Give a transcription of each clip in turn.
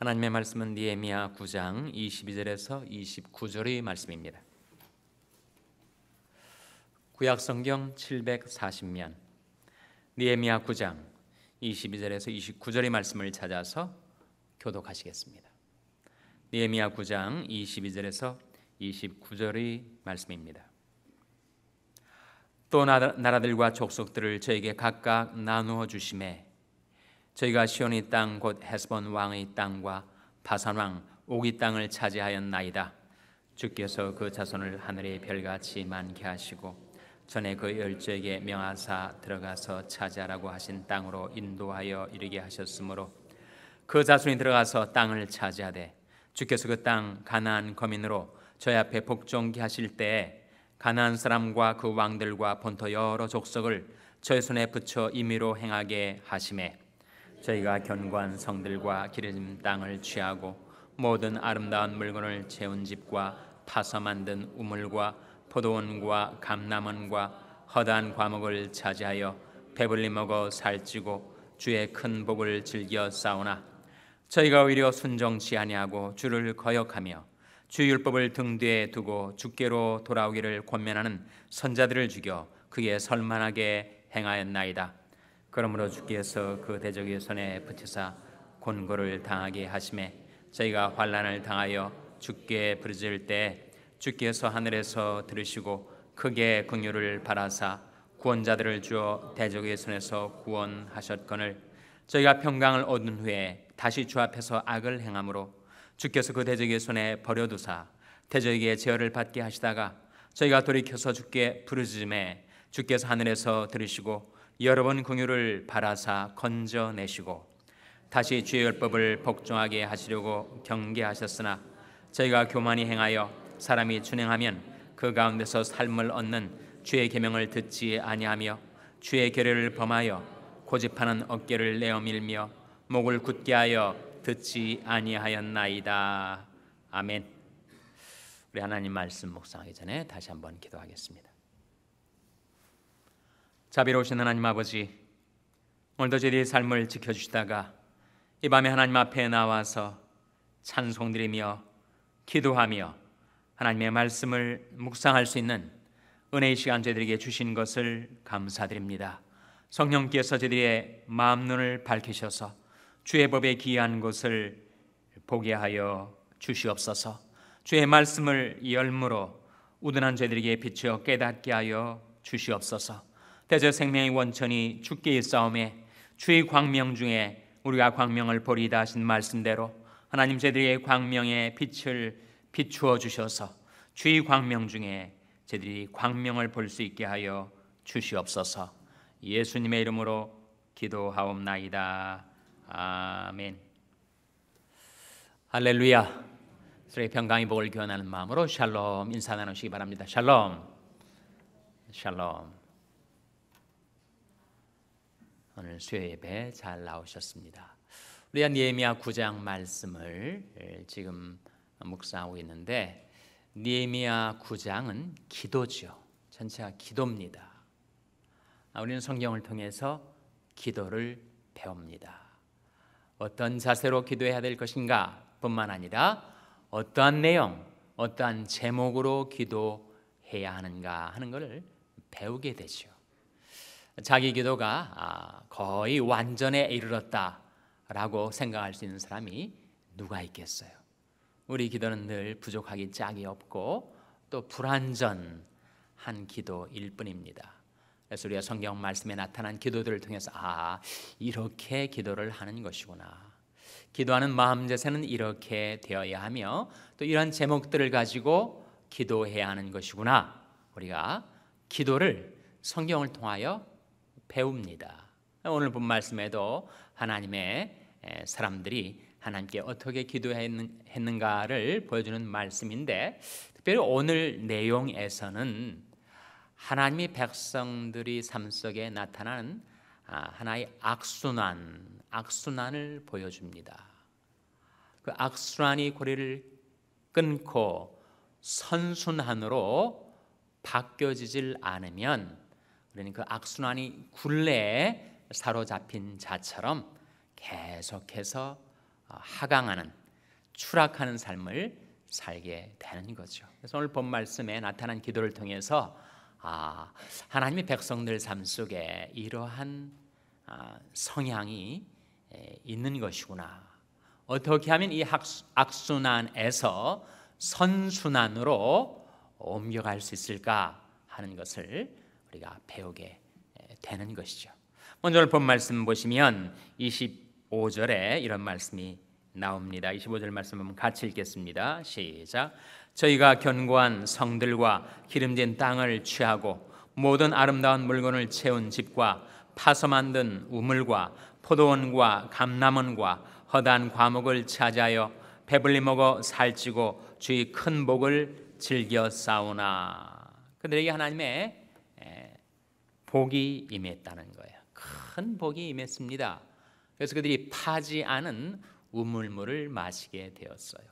하나님의 말씀은 니에미야 9장 22절에서 29절의 말씀입니다. 구약 성경 740면 니에미야 9장 22절에서 29절의 말씀을 찾아서 교독하시겠습니다. 니에미야 9장 22절에서 29절의 말씀입니다. 또 나라들과 족속들을 저에게 각각 나누어 주심에 저희가 시온의 땅곧 헤스본 왕의 땅과 바산 왕 오기 땅을 차지하였나이다. 주께서 그 자손을 하늘의 별같이 많게 하시고 전에 그 열조에게 명하사 들어가서 차지하라고 하신 땅으로 인도하여 이르게 하셨으므로 그 자손이 들어가서 땅을 차지하되 주께서 그 땅 가나안 거민으로 저희 앞에 복종케 하실 때에 가나안 사람과 그 왕들과 본토 여러 족속을 저의 손에 붙여 임의로 행하게 하심에 저희가 견고한 성들과 기름 땅을 취하고 모든 아름다운 물건을 채운 집과 파서 만든 우물과 포도원과 감나원과 허다한 과목을 차지하여 배불리 먹어 살찌고 주의 큰 복을 즐겨 싸우나 저희가 오히려 순정치 아니하고 주를 거역하며 주율법을 등 뒤에 두고 주께로 돌아오기를 권면하는 선자들을 죽여 그의 설만하게 행하였나이다. 그러므로 주께서 그 대적의 손에 붙여사 곤고를 당하게 하심에 저희가 환란을 당하여 주께 부르짖을 때 주께서 하늘에서 들으시고 크게 긍휼을 바라사 구원자들을 주어 대적의 손에서 구원하셨거늘 저희가 평강을 얻은 후에 다시 주 앞에서 악을 행함으로 주께서 그 대적의 손에 버려두사 대적에게 제어를 받게 하시다가 저희가 돌이켜서 주께 부르짖음에 주께서 하늘에서 들으시고 여러 번 긍휼을 바라사 건져내시고 다시 주의 율법을 복종하게 하시려고 경계하셨으나 저희가 교만히 행하여 사람이 준행하면 그 가운데서 삶을 얻는 주의 계명을 듣지 아니하며 주의 계례를 범하여 고집하는 어깨를 내어밀며 목을 굳게 하여 듣지 아니하였나이다. 아멘. 우리 하나님 말씀 묵상하기 전에 다시 한번 기도하겠습니다. 자비로우신 하나님 아버지, 오늘도 저희의 삶을 지켜주시다가 이 밤에 하나님 앞에 나와서 찬송드리며 기도하며 하나님의 말씀을 묵상할 수 있는 은혜의 시간 저희들에게 주신 것을 감사드립니다. 성령께서 저희들의 마음 눈을 밝히셔서 주의 법에 기이한 것을 보게 하여 주시옵소서. 주의 말씀을 열무로 우둔한 저희들에게 비추어 깨닫게 하여 주시옵소서. 대저 생명의 원천이 죽기의 싸움에 주의 광명 중에 우리가 광명을 보리다 하신 말씀대로 하나님 제들의 광명의 빛을 비추어 주셔서 주의 광명 중에 제들이 광명을 볼 수 있게 하여 주시옵소서. 예수님의 이름으로 기도하옵나이다. 아멘. 할렐루야. 서로 평강의 복을 기원하는 마음으로 샬롬 인사 나누시기 바랍니다. 샬롬. 샬롬. 오늘 수요 예배 잘 나오셨습니다. 우리 니에미야 9장 말씀을 예, 지금 묵상하고 있는데 니에미야 9장은 기도죠. 전체가 기도입니다. 아, 우리는 성경을 통해서 기도를 배웁니다. 어떤 자세로 기도해야 될 것인가 뿐만 아니라 어떠한 내용, 어떠한 제목으로 기도해야 하는가 하는 것을 배우게 되죠. 자기 기도가 아, 거의 완전에 이르렀다라고 생각할 수 있는 사람이 누가 있겠어요? 우리 기도는 늘 부족하기 짝이 없고 또 불완전한 기도일 뿐입니다. 그래서 우리가 성경 말씀에 나타난 기도들을 통해서 아 이렇게 기도를 하는 것이구나. 기도하는 마음 자세는 이렇게 되어야 하며 또이러 제목들을 가지고 기도해야 하는 것이구나. 우리가 기도를 성경을 통하여 배웁니다. 오늘 본 말씀에도 하나님의 사람들이 하나님께 어떻게 기도했는가를 보여주는 말씀인데 특별히 오늘 내용에서는 하나님의 백성들이 삶 속에 나타나는 아, 하나의 악순환, 악순환을 보여줍니다. 그 악순환이 고리를 끊고 선순환으로 바뀌어지질 않으면 그러니그 악순환이 굴레에 사로잡힌 자처럼 계속해서 어, 하강하는 추락하는 삶을 살게 되는 거죠. 그래서 오늘 본 말씀에 나타난 기도를 통해서 아, 하나님의 백성들 삶 속에 이러한 아, 성향이 있는 것이구나. 어떻게 하면 이 악순환에서 선순환으로 옮겨갈 수 있을까 하는 것을 우리가 배우게 되는 것이죠. 먼저 본 말씀 보시면 25절에 이런 말씀이 나옵니다. 25절 말씀 한번 같이 읽겠습니다. 시작. 저희가 견고한 성들과 기름진 땅을 취하고 모든 아름다운 물건을 채운 집과 파서 만든 우물과 포도원과 감나원과 허단 과목을 찾아여 배불리 먹어 살찌고 주의 큰 복을 즐겨 싸우나 그들에게 하나님의 복이 임했다는 거예요. 큰 복이 임했습니다. 그래서 그들이 파지 않은 우물물을 마시게 되었어요.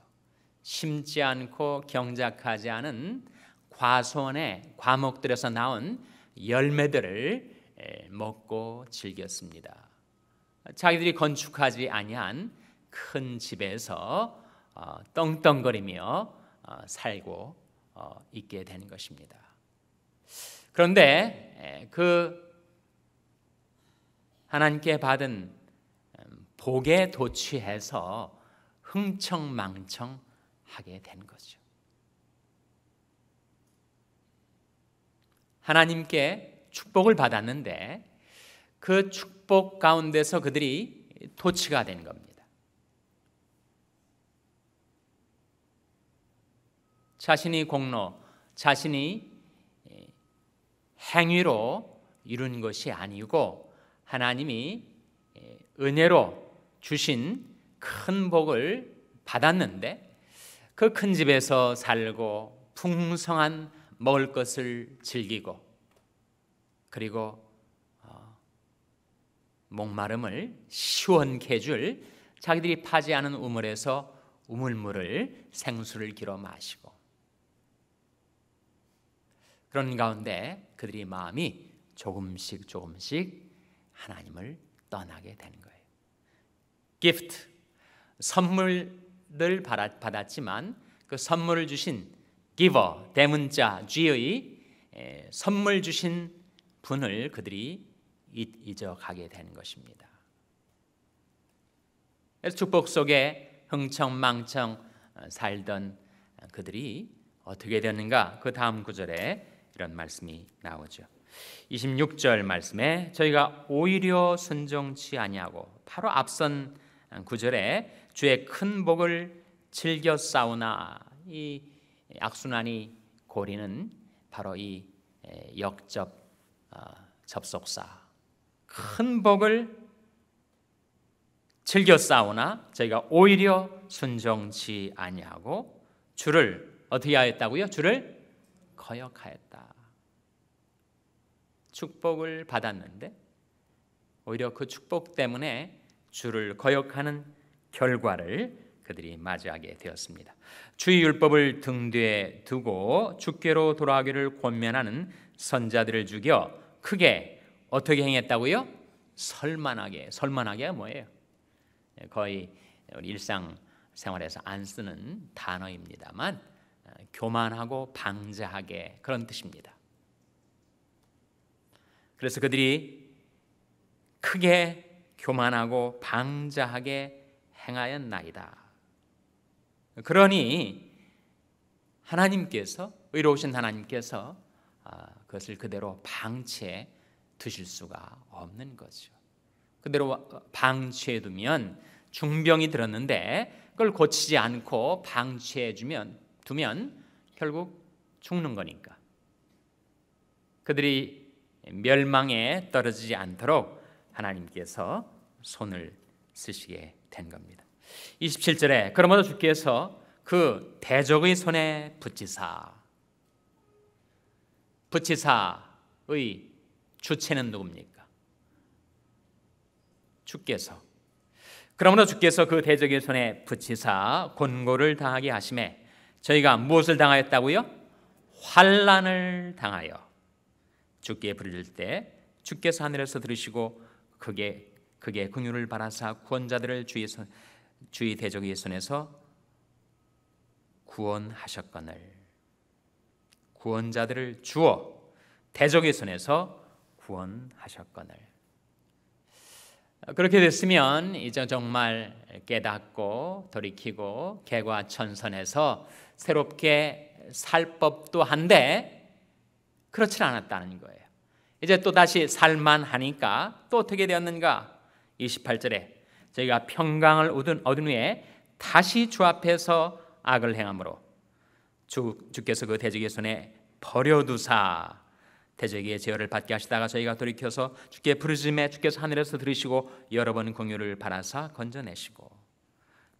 심지 않고 경작하지 않은 과수원의 과목들에서 나온 열매들을 먹고 즐겼습니다. 자기들이 건축하지 아니한 큰 집에서 어, 떵떵거리며 어, 살고 어, 있게 되 것입니다. 그런데 예, 그 하나님께 받은 음, 복에 도취해서 흥청망청 하게 된 거죠. 하나님께 축복을 받았는데 그 축복 가운데서 그들이 도치가 된 겁니다. 자신이 공로, 자신이 행위로 이룬 것이 아니고 하나님이 예, 은혜로 주신 큰 복을 받았는데 그 큰 집에서 살고 풍성한 먹을 것을 즐기고 그리고 어, 목마름을 시원케 해줄 자기들이 파지 않은 우물에서 우물물을 생수를 길어 마시고 그런 가운데 그들의 마음이 조금씩 조금씩 하나님을 떠나게 되는 거예요. 기프트 선물을 받았지만 그 선물을 주신 기버 대문자 G의 선물 주신 분을 그들이 잊어가게 되는 것입니다. 축복 속에 흥청망청 어, 살던 그들이 어떻게 되는가? 그 다음 구절에 이런 말씀이 나오죠. 26절 말씀에 저희가 오히려 순종치 아니하고 바로 앞선 구절에 주의 큰 복을 즐겨 싸우나 이 악순환이 고리는 바로 이 역접 어, 접속사 큰 복을 즐겨 싸우나 저희가 오히려 순종치 아니하고 주를 어떻게 하였다고요? 주를 거역하였다. 축복을 받았는데 오히려 그 축복 때문에 주를 거역하는 결과를 그들이 맞이하게 되었습니다. 주의 율법을 등 뒤에 두고 주께로 돌아가기를 권면하는 선자들을 죽여 크게 어떻게 행했다고요? 설만하게 설만하게 뭐예요? 예, 거의 우리 일상 생활에서 안 쓰는 단어입니다만 교만하고 방자하게 그런 뜻입니다. 그래서 그들이 크게 교만하고 방자하게 행하였나이다. 그러니 하나님께서 의로우신 하나님께서 아, 그것을 그대로 방치해 두실 수가 없는 거죠. 그대로 방치해 두면 중병이 들었는데 그걸 고치지 않고 방치해 주면 두면 결국 죽는 거니까. 그들이 멸망에 떨어지지 않도록 하나님께서 손을 쓰시게 된 겁니다. 27절에 그러므로 주께서 그 대적의 손에 붙이사 붙이사의 주체는 누굽니까? 주께서 그러므로 주께서 그 대적의 손에 붙이사 권고를 당하게 하심에 저희가 무엇을 당하였다고요? 환란을 당하여 주께 부를 때 주께서 하늘에서 들으시고 그게 그게 긍휼을 바라사 구원자들을 주의 선, 주의 대적의 손에서 구원하셨거늘 구원자들을 주어 대적의 손에서 구원하셨거늘 그렇게 됐으면 이제 정말 깨닫고 돌이키고 개과천선해서 새롭게 살 법도 한데 그렇진 않았다는 거예요. 이제 또 다시 살만 하니까 또 어떻게 되었는가? 28절에 저희가 평강을 얻은, 얻은 후에 다시 주 앞에서 악을 행함으로 주, 주께서 그 대적의 손에 버려두사 대적의 제어를 받게 하시다가 저희가 돌이켜서 주께 부르짖에 주께서 하늘에서 들으시고 여러 번 공유를 바라사 건져내시고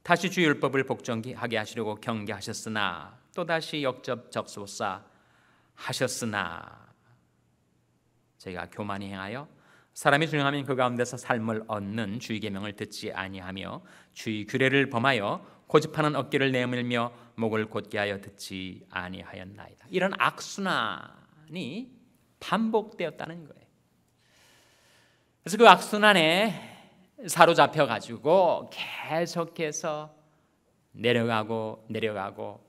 다시 주 율법을 복종하게 하시려고 경계하셨으나 또다시 역접적소사 하셨으나 제가 교만히 행하여 사람이 중요하면 그 가운데서 삶을 얻는 주의 계명을 듣지 아니하며 주의 규례를 범하여 고집하는 어깨를 내밀며 목을 곧게 하여 듣지 아니하였나이다. 이런 악순환이 반복되었다는 거예요. 그래서 그 악순환에 사로잡혀 가지고 계속해서 내려가고 내려가고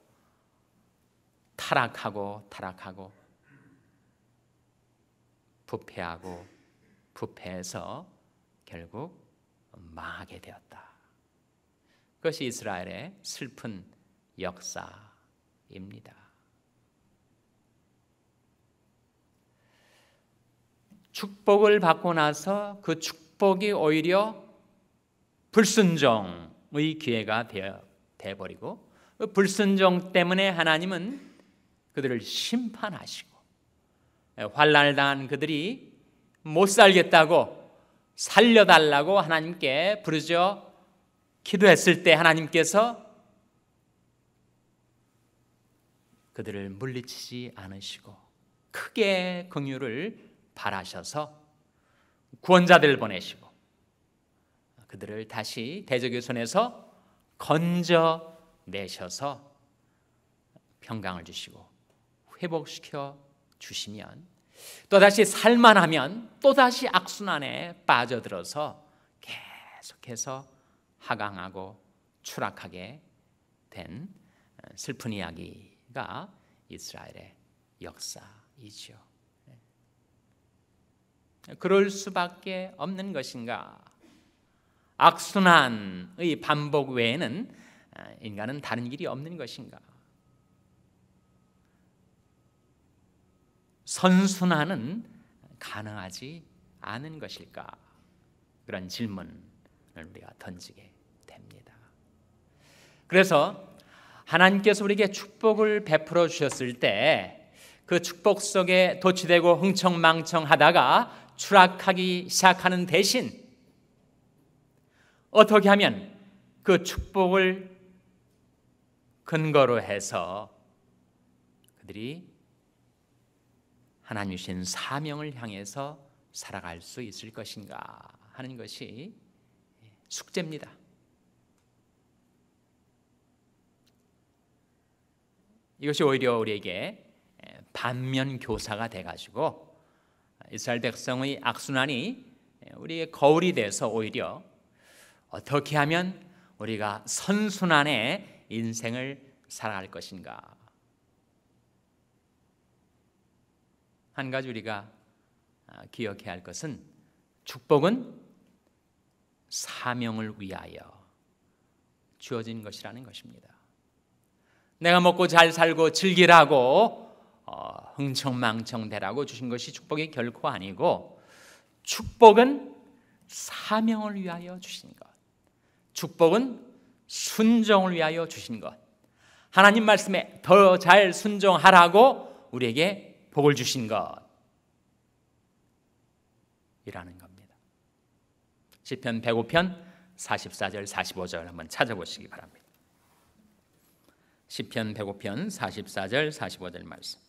타락하고 타락하고 부패하고 부패해서 결국 망하게 되었다. 그것이 이스라엘의 슬픈 역사입니다. 축복을 받고 나서 그 축복 축복이 오히려 불순종의 기회가 되어 버리고 그 불순종 때문에 하나님은 그들을 심판하시고 예, 환란을 당한 그들이 못 살겠다고 살려달라고 하나님께 부르죠 기도했을 때 하나님께서 그들을 물리치지 않으시고 크게 긍휼을 바라셔서 구원자들을 보내시고 그들을 다시 대적의 손에서 건져 내셔서 평강을 주시고 회복시켜 주시면 또다시 살만하면 또다시 악순환에 빠져들어서 계속해서 하강하고 추락하게 된 슬픈 이야기가 이스라엘의 역사이지요. 그럴 수밖에 없는 것인가? 악순환의 반복 외에는 아, 인간은 다른 길이 없는 것인가? 선순환은 가능하지 않은 것일까? 그런 질문을 우리가 던지게 됩니다. 그래서 하나님께서 우리에게 축복을 베풀어 주셨을 때 그 축복 속에 도취되고 흥청망청하다가 추락하기 시작하는 대신 어떻게 하면 그 축복을 근거로 해서 그들이 하나님 주신 사명을 향해서 살아갈 수 있을 것인가 하는 것이 숙제입니다. 이것이 오히려 우리에게 반면 교사가 돼 가지고 이스라엘 백성의 악순환이 예, 우리의 거울이 돼서 오히려 어떻게 하면 우리가 선순환의 인생을 살아갈 것인가. 한 가지 우리가 아, 기억해야 할 것은 축복은 사명을 위하여 주어진 것이라는 것입니다. 내가 먹고 잘 살고 즐기라고 어, 흥청망청대라고 주신 것이 축복이 결코 아니고 축복은 사명을 위하여 주신 것. 축복은 순종을 위하여 주신 것. 하나님 말씀에 더 잘 순종하라고 우리에게 복을 주신 것. 이라는 겁니다. 시편 105편 44절 45절 한번 찾아보시기 바랍니다. 시편 105편 44절 45절 말씀.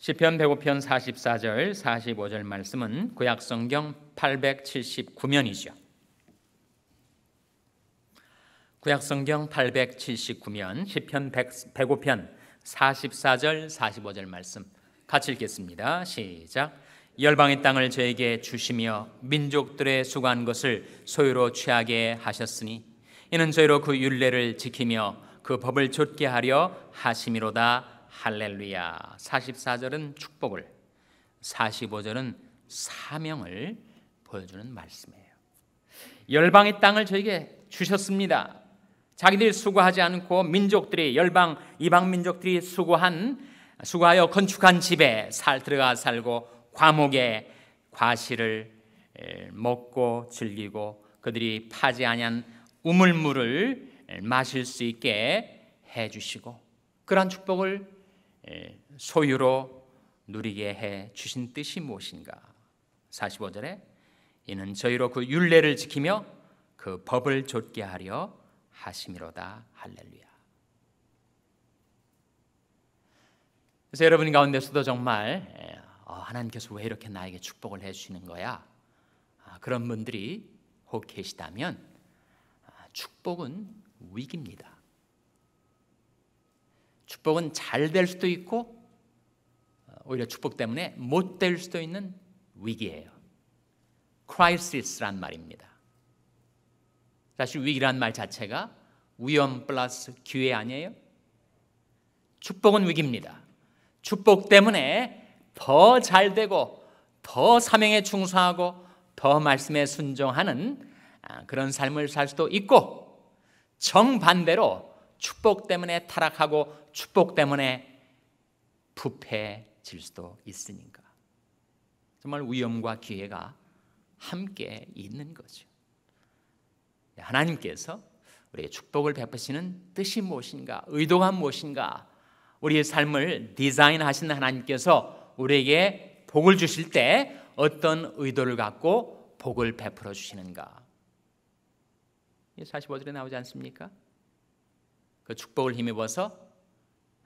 시편 105편 44절 45절 말씀은 구약 성경 879면이죠. 구약 성경 879면 시편 105편 44절 45절 말씀 같이 읽겠습니다. 시작. 열방의 땅을 저에게 주시며 민족들의 수고한 것을 소유로 취하게 하셨으니 이는 저희로 그 율례를 지키며 그 법을 좇게 하려 하심이로다 할렐루야. 44절은 축복을, 45절은 사명을 보여주는 말씀이에요. 열방의 땅을 저에게 주셨습니다. 자기들이 수고하지 않고 민족들이 열방 이방 민족들이 수고한 수고하여 건축한 집에 살 들어가 살고 과목에 과실을 먹고 즐기고 그들이 파지 아니한 우물물을 마실 수 있게 해 주시고 그러한 축복을 예, 소유로 누리게 해 주신 뜻이 무엇인가? 45절에 이는 저희로 그 율례를 지키며 그 법을 좇게 하려 하심이로다 할렐루야. 그래서 여러분 가운데서도 정말 예, 어, 하나님께서 왜 이렇게 나에게 축복을 해 주시는 거야? 아, 그런 분들이 혹 계시다면 아, 축복은 위기입니다. 축복은 잘 될 수도 있고 오히려 축복 때문에 못 될 수도 있는 위기예요. 크라이시스란 말입니다. 사실 위기란 말 자체가 위험 플러스 기회 아니에요? 축복은 위기입니다. 축복 때문에 더 잘 되고 더 사명에 충성하고 더 말씀에 순종하는 아, 그런 삶을 살 수도 있고 정반대로 축복 때문에 타락하고 축복 때문에 부패질 수도 있으니까. 정말 위험과 기회가 함께 있는 거죠. 하나님께서 우리의 축복을 베푸시는 뜻이 무엇인가, 의도가 무엇인가, 우리의 삶을 디자인하신 하나님께서 우리에게 복을 주실 때 어떤 의도를 갖고 복을 베풀어 주시는가. 45절에 나오지 않습니까? 그 축복을 힘입어서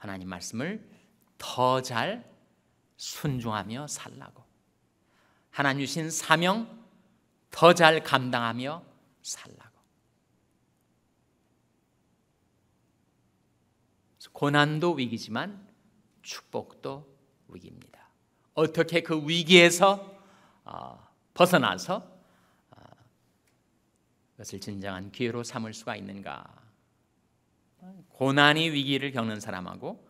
하나님 말씀을 더 잘 순종하며 살라고. 하나님 주신 사명 더 잘 감당하며 살라고. 고난도 위기지만 축복도 위기입니다. 어떻게 그 위기에서 어, 벗어나서 어, 그것을 진정한 기회로 삼을 수가 있는가 고난의 위기를 겪는 사람하고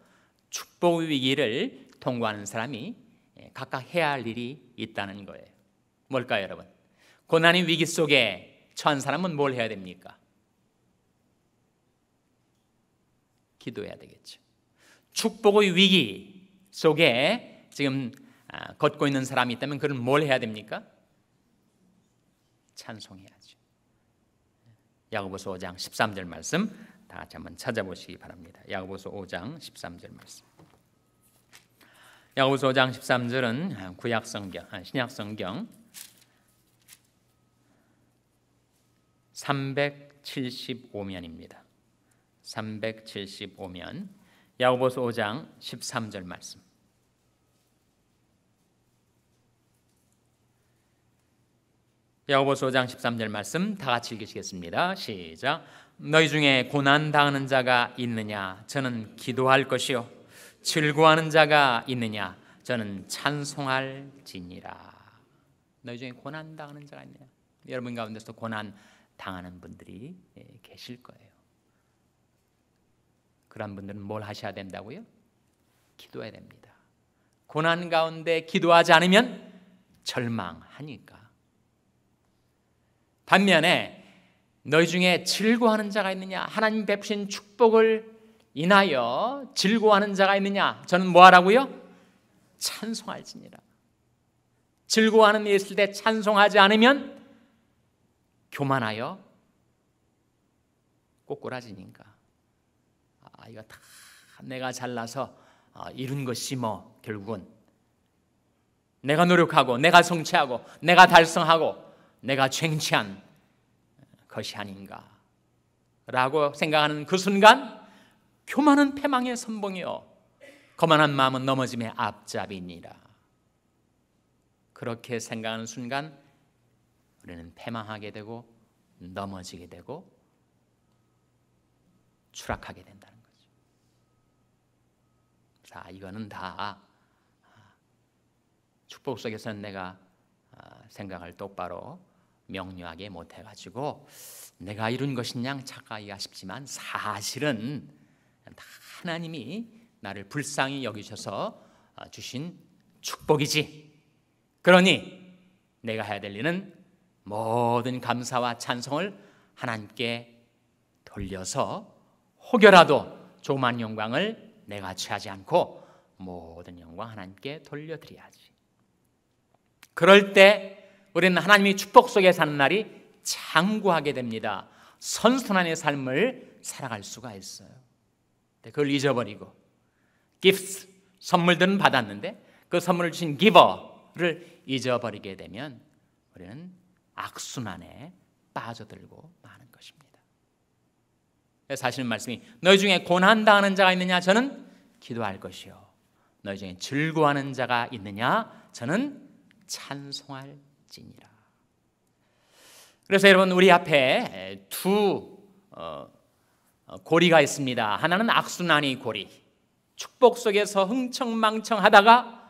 축복의 위기를 통과하는 사람이 예, 각각 해야 할 일이 있다는 거예요. 뭘까요, 여러분? 고난의 위기 속에 처한 사람은 뭘 해야 됩니까? 기도해야 되겠죠. 축복의 위기 속에 지금 아, 걷고 있는 사람이 있다면 그는 뭘 해야 됩니까? 찬송해야죠. 야고보서 5장 13절 말씀 다 같이 한번 찾아보시기 바랍니다. 야고보서 5장 13절 말씀. 야고보서 5장 13절은 구약 성경, 아, 신약 성경 375면입니다. 375면 야고보서 5장 13절 말씀. 야고보서 5장 13절 말씀 다 같이 읽으시겠습니다. 시작. 너희 중에 고난 당하는 자가 있느냐? 저는 기도할 것이요. 즐거워하는 자가 있느냐? 저는 찬송할지니라. 너희 중에 고난 당하는 자가 있느냐? 여러분 가운데서 고난 당하는 분들이 예, 계실 거예요. 그런 분들은 뭘 하셔야 된다고요? 기도해야 됩니다. 고난 가운데 기도하지 않으면 절망하니까. 반면에 너희 중에 즐거워하는 자가 있느냐? 하나님 베푸신 축복을 인하여 즐거워하는 자가 있느냐? 저는 뭐 하라고요? 찬송할지니라. 즐거워하는 일 있을 때 찬송하지 않으면 교만하여 꼬꾸라지니까. 아, 이거 다 내가 잘나서 아, 이룬 것이 뭐 결국은 내가 노력하고 내가 성취하고 내가 달성하고 내가 쟁취한 것이 아닌가 라고 생각하는 그 순간 교만은 패망의 선봉이요 거만한 마음은 넘어짐의 앞잡이니라 그렇게 생각하는 순간 우리는 패망하게 되고 넘어지게 되고 추락하게 된다는 거죠. 자, 이거는 다 축복 속에서는 내가 아, 생각을 똑바로 명료하게 못해가지고 내가 이룬 것이냐 착각이가 쉽지만 사실은 하나님이 나를 불쌍히 여기셔서 어, 주신 축복이지. 그러니 내가 해야 될 일은 모든 감사와 찬송을 하나님께 돌려서 혹여라도 조만 영광을 내가 취하지 않고 모든 영광 하나님께 돌려드려야지. 그럴 때 우리는 하나님이 축복 속에 사는 날이 장구하게 됩니다. 선순환의 삶을 살아갈 수가 있어요. 네, 그걸 잊어버리고 gifts 선물들은 받았는데 그 선물을 주신 giver를 잊어버리게 되면 우리는 악순환에 빠져들고 마는 것입니다. 네, 사실은 말씀이 너희 중에 고난 당하는 자가 있느냐 저는 기도할 것이요 너희 중에 즐거워하는 자가 있느냐 저는 찬송할 할지니라. 그래서 여러분 우리 앞에 두 어, 어, 고리가 있습니다. 하나는 악순환의 고리. 축복 속에서 흥청망청하다가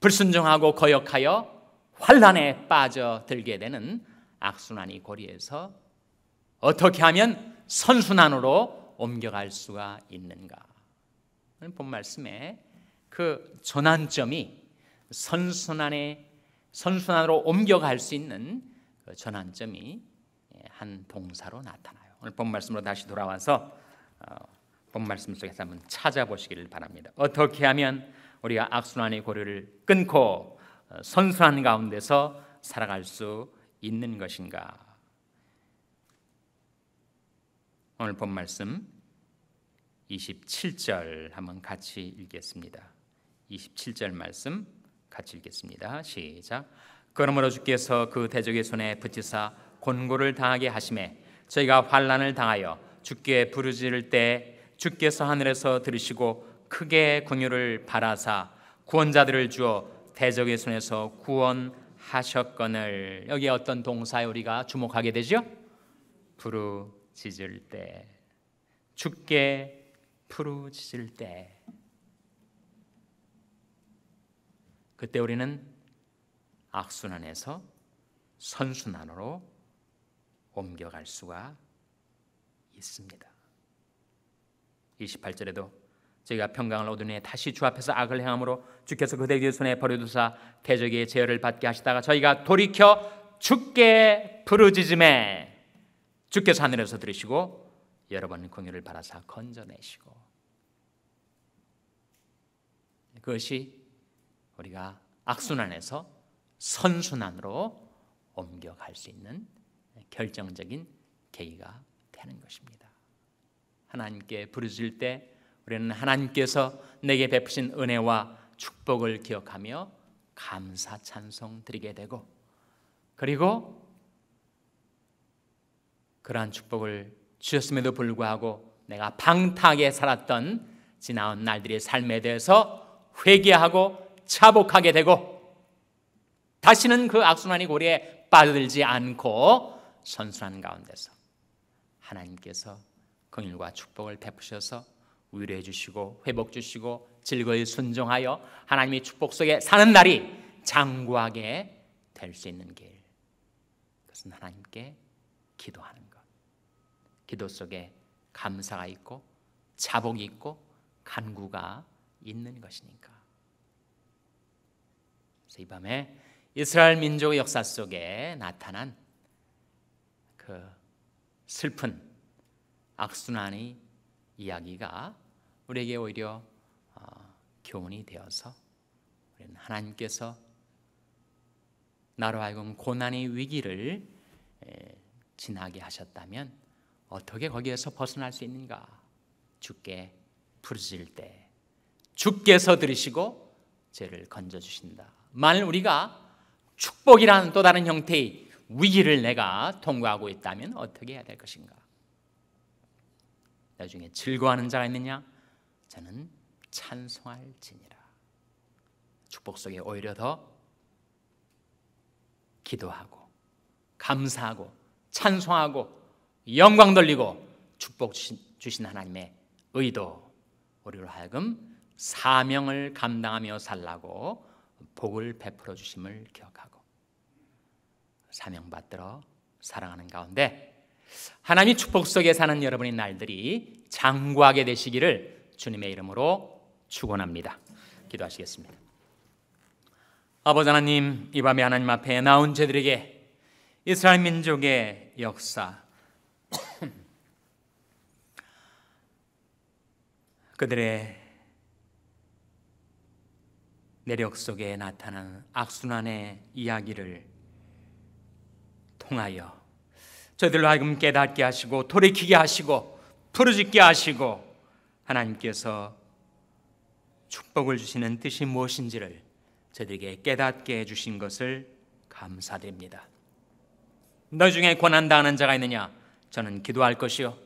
불순종하고 거역하여 환란에 빠져들게 되는 악순환의 고리에서 어떻게 하면 선순환으로 옮겨갈 수가 있는가? 본 말씀에 그 전환점이 선순환의 선순환으로 옮겨갈 수 있는 그 전환점이 예, 한 동사로 나타나요. 오늘 본 말씀으로 다시 돌아와서 어, 본 말씀 속에서 한번 찾아보시기를 바랍니다. 어떻게 하면 우리가 악순환의 고리를 끊고 어, 선순환 가운데서 살아갈 수 있는 것인가? 오늘 본 말씀 27절 한번 같이 읽겠습니다. 27절 말씀 같이 읽겠습니다. 시작. 그러므로 주께서 그 대적의 손에 붙이사 곤고를 당하게 하심에 저희가 환란을 당하여 주께 부르짖을 때 주께서 하늘에서 들으시고 크게 공유를 바라사 구원자들을 주어 대적의 손에서 구원하셨거늘 여기 어떤 동사에 우리가 주목하게 되죠? 부르짖을 때 주께 부르짖을 때 그때 우리는 악순환에서 선순환으로 옮겨갈 수가 있습니다. 28절에도 저희가 평강을 얻으니 다시 주 앞에서 악을 행함으로 주께서 그대의 손에 버려두사 대적의 제어를 받게 하시다가 저희가 돌이켜 주께 부르짖음에 주께서 하늘에서 들으시고 여러 번 공유를 받아서 건져내시고 그것이 우리가 악순환에서 선순환으로 옮겨갈 수 있는 결정적인 계기가 되는 것입니다. 하나님께 부르짖때 우리는 하나님께서 내게 베푸신 은혜와 축복을 기억하며 감사 찬송 드리게 되고 그리고 그러한 축복을 주셨음에도 불구하고 내가 방탕하게 살았던 지나온 날들의 삶에 대해서 회개하고 자복하게 되고 다시는 그 악순환이 고리에 빠져들지 않고 선순환 가운데서 하나님께서 긍휼과 축복을 베푸셔서 위로해 주시고 회복 주시고 즐거이 순종하여 하나님의 축복 속에 사는 날이 장구하게 될 수 있는 길 그것은 하나님께 기도하는 것 기도 속에 감사가 있고 자복이 있고 간구가 있는 것이니까 그래서 이 밤에 이스라엘 민족의 역사 속에 나타난 그 슬픈 악순환의 이야기가 우리에게 오히려 어, 교훈이 되어서 우리는 하나님께서 나로 하여금 고난의 위기를 지나게 하셨다면 어떻게 거기에서 벗어날 수 있는가? 주께 부르실때 주께서 들으시고 죄를 건져 주신다. 만일 우리가 축복이라는 또 다른 형태의 위기를 내가 통과하고 있다면 어떻게 해야 될 것인가? 나중에 즐거워하는 자가 있느냐? 저는 찬송할지니라. 축복 속에 오히려 더 기도하고 감사하고 찬송하고 영광 돌리고 축복 주신, 주신 하나님의 의도 우리로 하여금 사명을 감당하며 살라고 복을 베풀어 주심을 기억하고 사명 받들어 사랑하는 가운데 하나님이 축복 속에 사는 여러분의 날들이 장구하게 되시기를 주님의 이름으로 축원합니다. 기도하시겠습니다. 아버지 하나님 이 밤에 하나님 앞에 나온 죄들에게 이스라엘 민족의 역사 그들의 내력 속에 나타나는 악순환의 이야기를 통하여 저들로 하여금 깨닫게 하시고 돌이키게 하시고 부르짖게 하시고 하나님께서 축복을 주시는 뜻이 무엇인지를 저들에게 깨닫게 해주신 것을 감사드립니다. 너희 중에 고난당하는 자가 있느냐? 저는 기도할 것이요.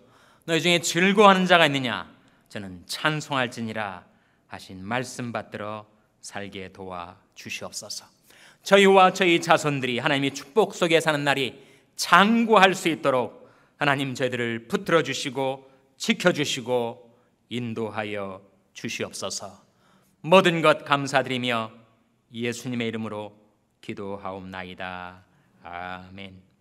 너희 중에 즐거워하는 자가 있느냐? 저는 찬송할지니라 하신 말씀 받들어 살게 도와 주시옵소서. 저희와 저희 자손들이 하나님의 축복 속에 사는 날이 장구할 수 있도록 하나님 저희들을 붙들어 주시고 지켜 주시고 인도하여 주시옵소서. 모든 것 감사드리며 예수님의 이름으로 기도하옵나이다. 아멘.